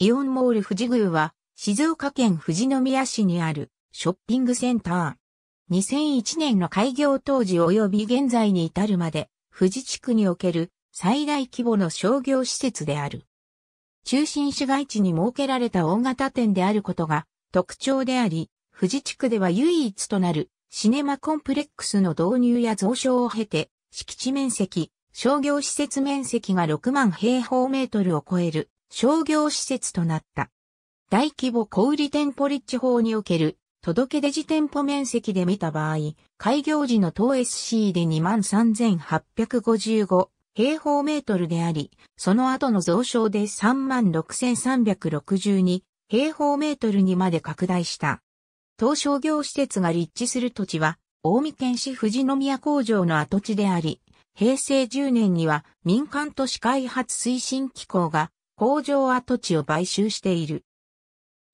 イオンモール富士宮は、静岡県富士宮市にあるショッピングセンター。2001年の開業当時及び現在に至るまで、富士地区における最大規模の商業施設である。中心市街地に設けられた大型店であることが特徴であり、富士地区では唯一となるシネマコンプレックスの導入や増床を経て、敷地面積、商業施設面積が6万平方メートルを超える商業施設となった。大規模小売店舗立地法における届け出自店舗面積で見た場合、開業時の当 SC で23,855平方メートルであり、その後の増床で36,362平方メートルにまで拡大した。当商業施設が立地する土地は、大見県市富士宮工場の跡地であり、平成10年には民間都市開発推進機構が工場跡地を買収している。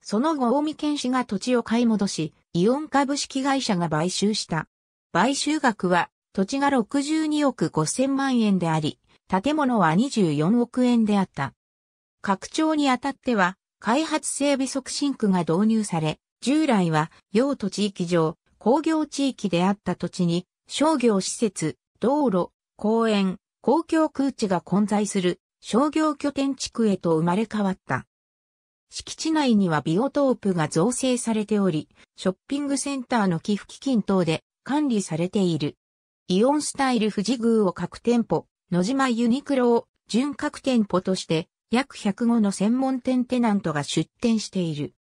その後近江県市が土地を買い戻し、イオン株式会社が買収した。買収額は土地が62億5000万円であり、建物は24億円であった。拡張にあたっては、開発整備促進区が導入され、従来は用途地域上、工業地域であった土地に、商業施設、道路、公園、公共空地が混在する商業拠点地区へと生まれ変わった。敷地内にはビオトープが造成されており、ショッピングセンターの寄付基金等で管理されている。イオンスタイル富士宮を各店舗、野島ユニクロを準各店舗として約105の専門店テナントが出店している。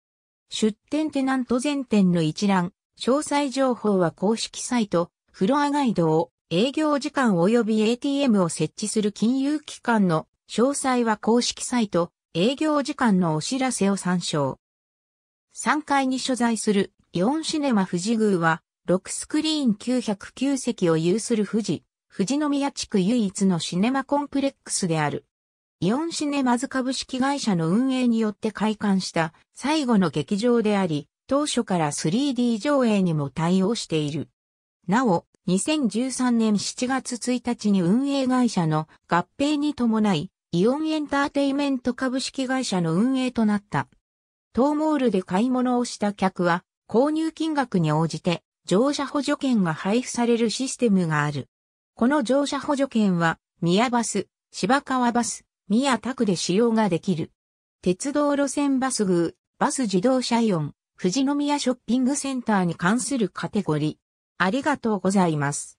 出店テナント全店の一覧、詳細情報は公式サイト、フロアガイドを営業時間及び ATM を設置する金融機関の詳細は公式サイト、営業時間のお知らせを参照。3階に所在するイオンシネマ富士宮は、6スクリーン909席を有する富士、富士宮地区唯一のシネマコンプレックスである。イオンシネマズ株式会社の運営によって開館した最後の劇場であり、当初から 3D 上映にも対応している。なお、2013年7月1日に運営会社の合併に伴い、イオンエンターテイメント株式会社の運営となった。当モールで買い物をした客は、購入金額に応じて乗車補助券が配布されるシステムがある。この乗車補助券は、宮バス、芝川バス、宮タクで使用ができる。鉄道路線バスグー、バス自動車イオン、富士宮ショッピングセンターに関するカテゴリー。ありがとうございます。